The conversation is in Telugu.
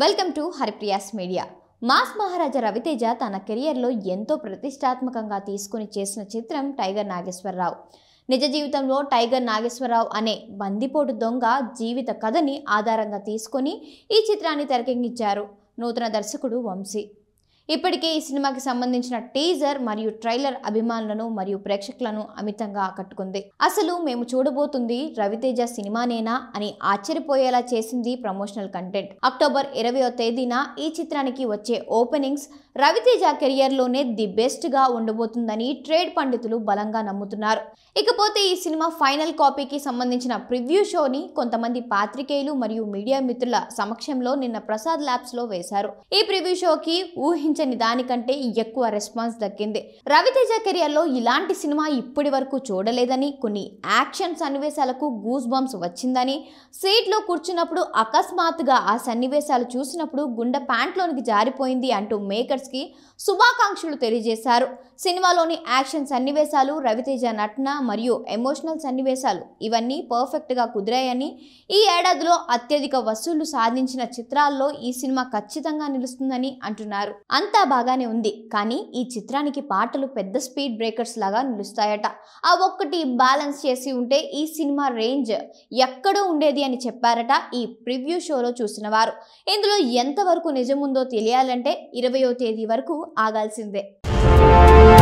welcome to Haripriya's media mass Maharaja Ravi Teja తన కెరియర్లో ఎంతో ప్రతిష్టాత్మకంగా తీసుకుని చేసిన చిత్రం టైగర్ నాగేశ్వరరావు నిజ జీవితంలో టైగర్ నాగేశ్వరరావు అనే బందిపోటు దొంగ జీవిత కథని ఆధారంగా తీసుకొని ఈ చిత్రాన్ని తెరకెక్కించారు నూతన దర్శకుడు వంశీ ఇప్పటికే ఈ సినిమాకి సంబంధించిన టీజర్ మరియు ట్రైలర్ అభిమానులను మరియు ప్రేక్షకులను అమితంగా ఆకట్టుకుంది అసలు మేము చూడబోతుంది రవితేజ సినిమానేనా అని ఆశ్చర్యపోయేలా చేసింది ప్రమోషనల్ కంటెంట్ అక్టోబర్ ఇరవయో తేదీన ఈ చిత్రానికి వచ్చే ఓపెనింగ్స్ రవితేజ కెరియర్లోనే ది బెస్ట్గా ఉండబోతుందని ట్రేడ్ పండితులు బలంగా నమ్ముతున్నారు ఇకపోతే ఈ సినిమా ఫైనల్ కాపీకి సంబంధించిన ప్రివ్యూ షోని కొంతమంది పాత్రికేయులు మరియు మీడియా మిత్రుల సమక్షంలో నిన్న ప్రసాద్ ల్యాబ్స్లో వేశారు ఈ ప్రివ్యూ షోకి ఊహించ ఊహించని దానికంటే ఎక్కువ రెస్పాన్స్ దక్కింది రవితేజ కెరియర్లో ఇలాంటి సినిమా ఇప్పటి వరకు చూడలేదని కొన్ని యాక్షన్ సన్నివేశాలకు గూస్ బంప్స్ వచ్చిందని సీట్లో కూర్చున్నప్పుడు అకస్మాత్తుగా ఆ సన్నివేశాలు చూసినప్పుడు గుండె ప్యాంట్లోనికి జారిపోయింది అంటూ మేకర్స్కి శుభాకాంక్షలు తెలియజేశారు సినిమాలోని యాక్షన్ సన్నివేశాలు రవితేజ నటన మరియు ఎమోషనల్ సన్నివేశాలు ఇవన్నీ పర్ఫెక్ట్గా కుదిరాయని ఈ ఏడాదిలో అత్యధిక వసూళ్లు సాధించిన చిత్రాల్లో ఈ సినిమా ఖచ్చితంగా నిలుస్తుందని అంటున్నారు అంతా బాగానే ఉంది కానీ ఈ చిత్రానికి పాటలు పెద్ద స్పీడ్ బ్రేకర్స్ లాగా నిలుస్తాయట ఆ ఒక్కటి బ్యాలెన్స్ చేసి ఉంటే ఈ సినిమా రేంజ్ ఎక్కడో ఉండేది అని చెప్పారట ఈ ప్రివ్యూ షోలో చూసిన వారు ఇందులో ఎంతవరకు నిజముందో తెలియాలంటే ఇరవయో తేదీ వరకు ఆగాల్సిందే Música